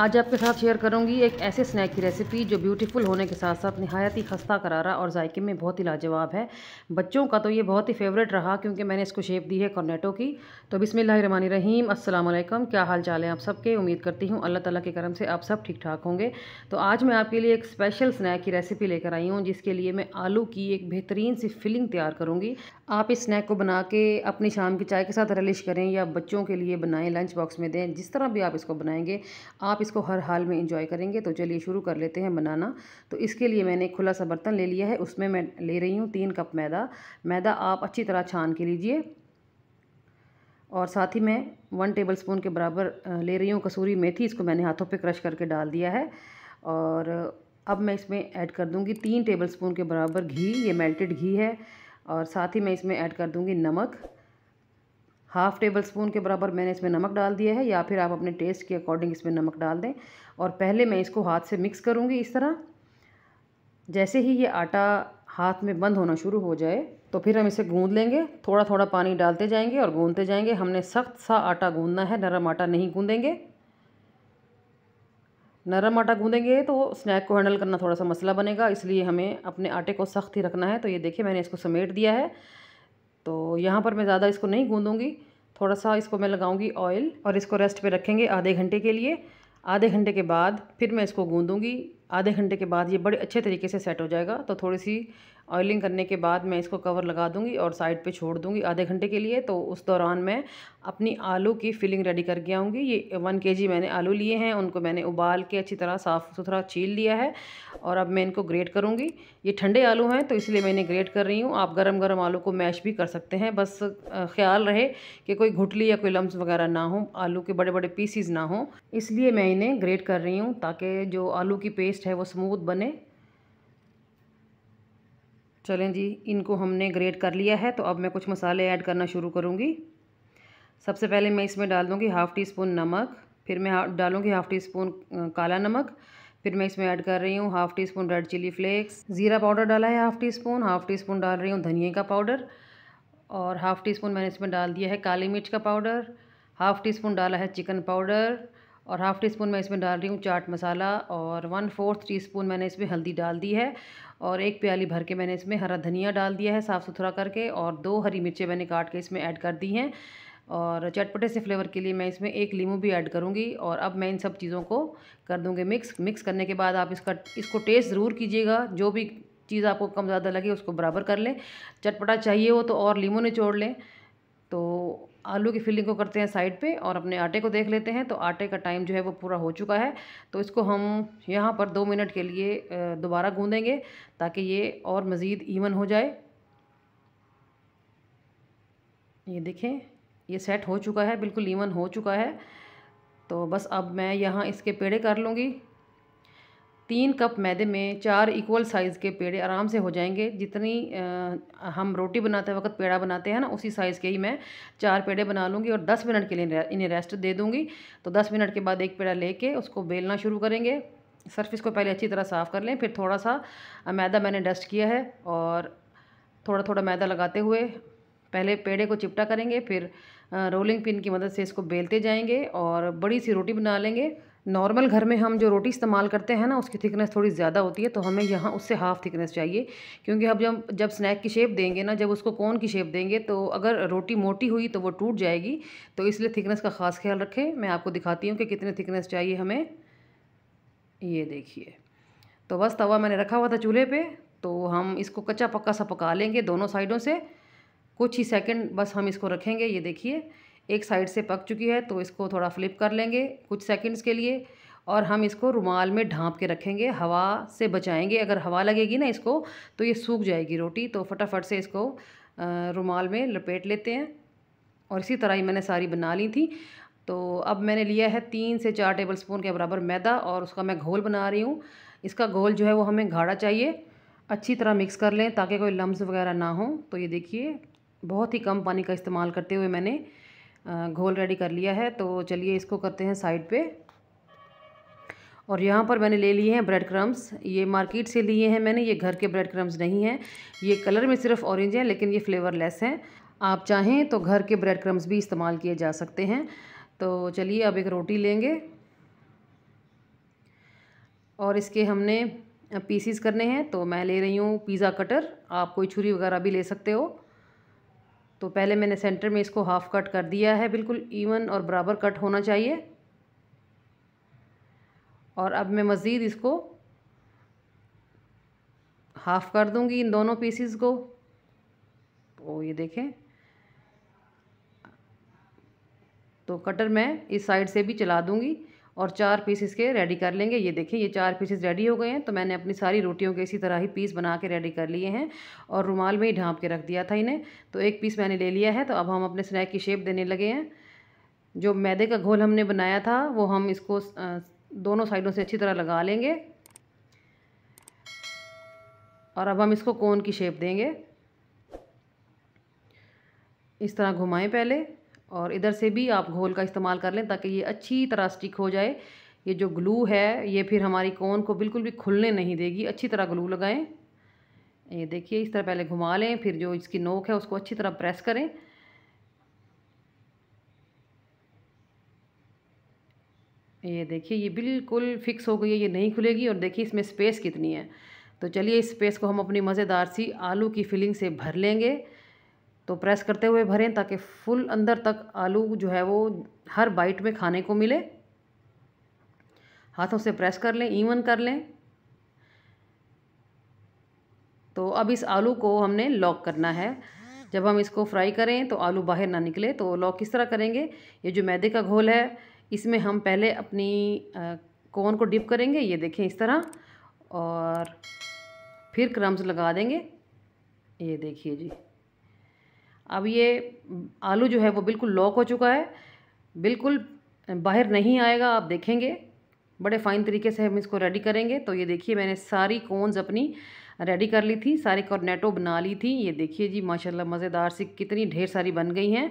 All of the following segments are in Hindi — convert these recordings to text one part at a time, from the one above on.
आज आपके साथ शेयर करूंगी एक ऐसे स्नैक की रेसिपी जो ब्यूटीफुल होने के साथ साथ नहायत ही खस्ता करारा और जायके में बहुत ही लाजवाब है बच्चों का तो ये बहुत ही फेवरेट रहा क्योंकि मैंने इसको शेप दी है कॉर्नेटो की तो बिसमिल्ल रहीम असल क्या हाल चाल है आप सबके उम्मीद करती हूँ अल्लाह तला के करम से आप सब ठीक ठाक होंगे तो आज मैं आपके लिए एक स्पेशल स्नैक की रेसिपी लेकर आई हूँ जिसके लिए मैं आलू की एक बेहतरीन सी फिलिंग तैयार करूँगी आप इस स्नैक को बना के अपनी शाम की चाय के साथ रलिश करें या बच्चों के लिए बनाएँ लंच बॉक्स में दें जिस तरह भी आप इसको बनाएंगे आप इसको हर हाल में इंजॉय करेंगे तो चलिए शुरू कर लेते हैं बनाना तो इसके लिए मैंने एक खुला सा बर्तन ले लिया है उसमें मैं ले रही हूँ तीन कप मैदा मैदा आप अच्छी तरह छान के लीजिए और साथ ही मैं वन टेबल स्पून के बराबर ले रही हूँ कसूरी मेथी इसको मैंने हाथों पर क्रश करके डाल दिया है और अब मैं इसमें ऐड कर दूँगी तीन टेबल स्पून के बराबर घी ये मेल्टेड घी है और साथ ही मैं इसमें ऐड कर दूँगी नमक हाफ़ टेबल स्पून के बराबर मैंने इसमें नमक डाल दिया है या फिर आप अपने टेस्ट के अकॉर्डिंग इसमें नमक डाल दें और पहले मैं इसको हाथ से मिक्स करूँगी इस तरह जैसे ही ये आटा हाथ में बंद होना शुरू हो जाए तो फिर हम इसे गूंद लेंगे थोड़ा थोड़ा पानी डालते जाएंगे और गूंदते जाएंगे हमने सख्त सा आटा गूंदना है नरम आटा नहीं गूंदेंगे नरम आटा गूंदेंगे तो स्नैक को हैंडल करना थोड़ा सा मसला बनेगा इसलिए हमें अपने आटे को सख्त ही रखना है तो ये देखिए मैंने इसको समेट दिया है तो यहाँ पर मैं ज़्यादा इसको नहीं गूँधूँगी थोड़ा सा इसको मैं लगाऊंगी ऑयल और इसको रेस्ट पर रखेंगे आधे घंटे के लिए आधे घंटे के बाद फिर मैं इसको गूँधूँगी आधे घंटे के बाद ये बड़े अच्छे तरीके से सेट हो जाएगा तो थोड़ी सी ऑयलिंग करने के बाद मैं इसको कवर लगा दूंगी और साइड पे छोड़ दूंगी आधे घंटे के लिए तो उस दौरान मैं अपनी आलू की फिलिंग रेडी करके आऊँगी ये वन के जी मैंने आलू लिए हैं उनको मैंने उबाल के अच्छी तरह साफ़ सुथरा छील लिया है और अब मैं इनको ग्रेट करूँगी ये ठंडे आलू हैं तो इसलिए मैंने ग्रेट कर रही हूँ आप गर्म गर्म आलू को मैश भी कर सकते हैं बस ख्याल रहे कि कोई घुटली या कोई लम्ब वगैरह ना हो आलू के बड़े बड़े पीसीज ना हो इसलिए मैं इन्हें ग्रेट कर रही हूँ ताकि जो आलू की पेस्ट है वो स्मूथ बने चलें जी इनको हमने ग्रेट कर लिया है तो अब मैं कुछ मसाले ऐड करना शुरू करूँगी सबसे पहले मैं इसमें डाल दूँगी हाफ़ टी स्पून नमक फिर मैं डालूँगी हाफ़ टी स्पून काला नमक फिर मैं इसमें ऐड कर रही हूँ half teaspoon red chilli flakes ज़ीरा पाउडर डाला है half teaspoon half teaspoon डाल रही हूँ धनिए का पाउडर और हाफ़ टी स्पून मैंने इसमें डाल दिया है काली मिर्च का पाउडर हाफ़ टी स्पून डाला है चिकन पाउडर और हाफ़ टी स्पून मैं इसमें डाल रही हूँ चाट मसाला और वन फोर्थ टी स्पून मैंने इसमें हल्दी डाल दी है और एक प्याली भर के मैंने इसमें हरा धनिया डाल दिया है साफ़ सुथरा करके और दो हरी मिर्चें मैंने काट के इसमें ऐड कर दी हैं और चटपटे से फ्लेवर के लिए मैं इसमें एक लीमू भी ऐड करूँगी और अब मैं इन सब चीज़ों को कर दूँगी मिक्स मिक्स करने के बाद आप इसका इसको टेस्ट ज़रूर कीजिएगा जो भी चीज़ आपको कम ज़्यादा लगे उसको बराबर कर लें चटपटा चाहिए हो तो और लीमू निचोड़ लें तो आलू की फिलिंग को करते हैं साइड पे और अपने आटे को देख लेते हैं तो आटे का टाइम जो है वो पूरा हो चुका है तो इसको हम यहाँ पर दो मिनट के लिए दोबारा गूँधेंगे ताकि ये और मज़ीद ईवन हो जाए ये देखें ये सेट हो चुका है बिल्कुल ईवन हो चुका है तो बस अब मैं यहाँ इसके पेड़े कर लूँगी तीन कप मैदे में चार इक्वल साइज़ के पेड़े आराम से हो जाएंगे जितनी आ, हम रोटी बनाते वक्त पेड़ा बनाते हैं ना उसी साइज़ के ही मैं चार पेड़े बना लूँगी और दस मिनट के लिए इन्हें रेस्ट दे दूँगी तो दस मिनट के बाद एक पेड़ा लेके उसको बेलना शुरू करेंगे सरफेस को पहले अच्छी तरह साफ़ कर लें फिर थोड़ा सा मैदा मैंने डस्ट किया है और थोड़ा थोड़ा मैदा लगाते हुए पहले पेड़े को चिपटा करेंगे फिर रोलिंग पिन की मदद से इसको बेलते जाएंगे और बड़ी सी रोटी बना लेंगे नॉर्मल घर में हम जो रोटी इस्तेमाल करते हैं ना उसकी थिकनेस थोड़ी ज़्यादा होती है तो हमें यहाँ उससे हाफ़ थिकनेस चाहिए क्योंकि हम जब जब स्नैक की शेप देंगे ना जब उसको कोन की शेप देंगे तो अगर रोटी मोटी हुई तो वो टूट जाएगी तो इसलिए थिकनेस का ख़ास ख्याल रखें मैं आपको दिखाती हूँ कि कितने थिकनेस चाहिए हमें ये देखिए तो बस तवा मैंने रखा हुआ था चूल्हे पर तो हम इसको कच्चा पक्का सा पका लेंगे दोनों साइडों से कुछ ही सेकेंड बस हम इसको रखेंगे ये देखिए एक साइड से पक चुकी है तो इसको थोड़ा फ्लिप कर लेंगे कुछ सेकंड्स के लिए और हम इसको रुमाल में ढांप के रखेंगे हवा से बचाएंगे अगर हवा लगेगी ना इसको तो ये सूख जाएगी रोटी तो फटाफट से इसको रुमाल में लपेट लेते हैं और इसी तरह ही मैंने सारी बना ली थी तो अब मैंने लिया है तीन से चार टेबल स्पून के बराबर मैदा और उसका मैं घोल बना रही हूँ इसका घोल जो है वो हमें घाड़ा चाहिए अच्छी तरह मिक्स कर लें ताकि कोई लम्ब वगैरह ना हो तो ये देखिए बहुत ही कम पानी का इस्तेमाल करते हुए मैंने घोल रेडी कर लिया है तो चलिए इसको करते हैं साइड पे और यहाँ पर मैंने ले लिए हैं ब्रेड क्रम्स ये मार्केट से लिए हैं मैंने ये घर के ब्रेड क्रम्स नहीं हैं ये कलर में सिर्फ ऑरेंज है लेकिन ये फ्लेवर लेस हैं आप चाहें तो घर के ब्रेड क्रम्स भी इस्तेमाल किए जा सकते हैं तो चलिए अब एक रोटी लेंगे और इसके हमने पीसीस करने हैं तो मैं ले रही हूँ पिज़्ज़ा कटर आप कोई छुरी वगैरह भी ले सकते हो तो पहले मैंने सेंटर में इसको हाफ़ कट कर दिया है बिल्कुल इवन और बराबर कट होना चाहिए और अब मैं मज़ीद इसको हाफ़ कर दूंगी इन दोनों पीसीस को तो ये देखें तो कटर मैं इस साइड से भी चला दूंगी और चार पीस इसके रेडी कर लेंगे ये देखिए ये चार पीसेस रेडी हो गए हैं तो मैंने अपनी सारी रोटियों के इसी तरह ही पीस बना के रेडी कर लिए हैं और रुमाल में ही ढाँप के रख दिया था इन्हें तो एक पीस मैंने ले लिया है तो अब हम अपने स्नैक की शेप देने लगे हैं जो मैदे का घोल हमने बनाया था वो हम इसको दोनों साइडों से अच्छी तरह लगा लेंगे और अब हम इसको कोन की शेप देंगे इस तरह घुमाएं पहले और इधर से भी आप घोल का इस्तेमाल कर लें ताकि ये अच्छी तरह स्टिक हो जाए ये जो ग्लू है ये फिर हमारी कोन को बिल्कुल भी खुलने नहीं देगी अच्छी तरह ग्लू लगाएं ये देखिए इस तरह पहले घुमा लें फिर जो इसकी नोक है उसको अच्छी तरह प्रेस करें ये देखिए ये बिल्कुल फिक्स हो गई है ये नहीं खुलेगी और देखिए इसमें स्पेस कितनी है तो चलिए इस स्पेस को हम अपनी मज़ेदार सी आलू की फिलिंग से भर लेंगे तो प्रेस करते हुए भरें ताकि फुल अंदर तक आलू जो है वो हर बाइट में खाने को मिले हाथों से प्रेस कर लें ईवन कर लें तो अब इस आलू को हमने लॉक करना है जब हम इसको फ्राई करें तो आलू बाहर ना निकले तो लॉक किस तरह करेंगे ये जो मैदे का घोल है इसमें हम पहले अपनी कोन को डिप करेंगे ये देखें इस तरह और फिर क्रम्स लगा देंगे ये देखिए जी अब ये आलू जो है वो बिल्कुल लॉक हो चुका है बिल्कुल बाहर नहीं आएगा आप देखेंगे बड़े फ़ाइन तरीके से हम इसको रेडी करेंगे तो ये देखिए मैंने सारी कोन्स अपनी रेडी कर ली थी सारी कॉर्नेटो बना ली थी ये देखिए जी माशाल्लाह मज़ेदार सी कितनी ढेर सारी बन गई हैं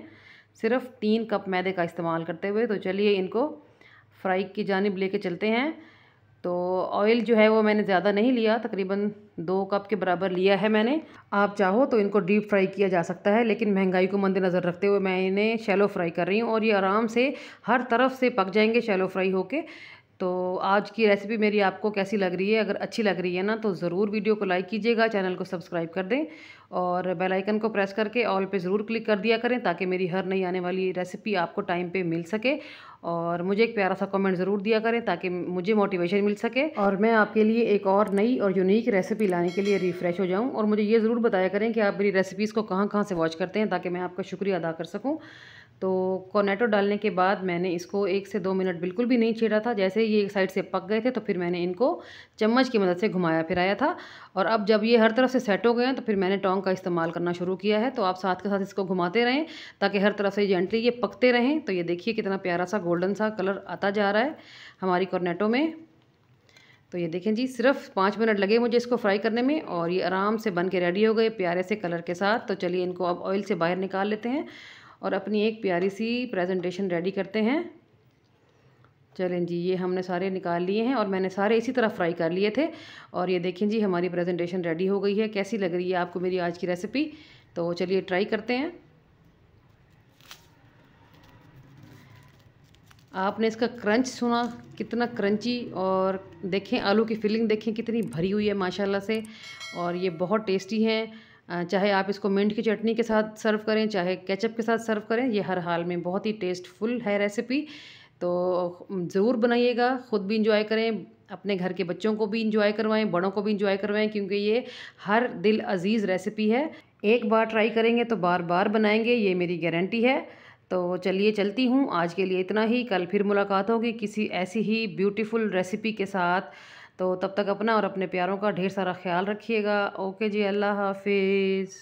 सिर्फ तीन कप मैदे का इस्तेमाल करते हुए तो चलिए इनको फ्राई की जानब लेके चलते हैं तो ऑयल जो है वो मैंने ज़्यादा नहीं लिया तकरीबन दो कप के बराबर लिया है मैंने आप चाहो तो इनको डीप फ्राई किया जा सकता है लेकिन महंगाई को मद्देनज़र रखते हुए मैं इन्हें शैलो फ्राई कर रही हूँ और ये आराम से हर तरफ से पक जाएंगे शैलो फ्राई होके तो आज की रेसिपी मेरी आपको कैसी लग रही है अगर अच्छी लग रही है ना तो ज़रूर वीडियो को लाइक कीजिएगा चैनल को सब्सक्राइब कर दें और बेल आइकन को प्रेस करके ऑल पे ज़रूर क्लिक कर दिया करें ताकि मेरी हर नई आने वाली रेसिपी आपको टाइम पे मिल सके और मुझे एक प्यारा सा कमेंट ज़रूर दिया करें ताकि मुझे मोटिवेशन मिल सके और मैं आपके लिए एक और नई और यूनिक रेसिपी लाने के लिए रिफ़्रेश हो जाऊँ और मुझे ये ज़रूर बताया करें कि आप मेरी रेसिपीज़ को कहाँ कहाँ से वॉच करते हैं ताकि मैं आपका शुक्रिया अदा कर सकूँ तो कोनेटो डालने के बाद मैंने इसको एक से दो मिनट बिल्कुल भी नहीं छेड़ा था जैसे ये एक साइड से पक गए थे तो फिर मैंने इनको चम्मच की मदद से घुमाया फिराया था और अब जब ये हर तरफ से सेट हो गए हैं तो फिर मैंने टोंग का इस्तेमाल करना शुरू किया है तो आप साथ के साथ इसको घुमाते रहें ताकि हर तरफ से जेंटली ये पकते रहें तो ये देखिए कितना प्यारा सा गोल्डन सा कलर आता जा रहा है हमारी कॉर्नेटो में तो ये देखें जी सिर्फ पाँच मिनट लगे मुझे इसको फ्राई करने में और ये आराम से बन के रेडी हो गए प्यारे से कलर के साथ तो चलिए इनको अब ऑयल से बाहर निकाल लेते हैं और अपनी एक प्यारी सी प्रेजेंटेशन रेडी करते हैं चलें जी ये हमने सारे निकाल लिए हैं और मैंने सारे इसी तरह फ्राई कर लिए थे और ये देखें जी हमारी प्रेजेंटेशन रेडी हो गई है कैसी लग रही है आपको मेरी आज की रेसिपी तो चलिए ट्राई करते हैं आपने इसका क्रंच सुना कितना क्रंची और देखें आलू की फिलिंग देखें कितनी भरी हुई है माशाल्लाह से और ये बहुत टेस्टी हैं चाहे आप इसको मिंट की चटनी के साथ सर्व करें चाहे केचप के साथ सर्व करें ये हर हाल में बहुत ही टेस्टफुल है रेसिपी तो ज़रूर बनाइएगा ख़ुद भी इंजॉय करें अपने घर के बच्चों को भी इंजॉय करवाएं बड़ों को भी इंजॉय करवाएं क्योंकि ये हर दिल अजीज़ रेसिपी है एक बार ट्राई करेंगे तो बार बार बनाएंगे ये मेरी गारंटी है तो चलिए चलती हूँ आज के लिए इतना ही कल फिर मुलाकात होगी किसी ऐसी ही ब्यूटीफुल रेसिपी के साथ तो तब तक अपना और अपने प्यारों का ढेर सारा ख्याल रखिएगा ओके जी अल्लाह हाफिज़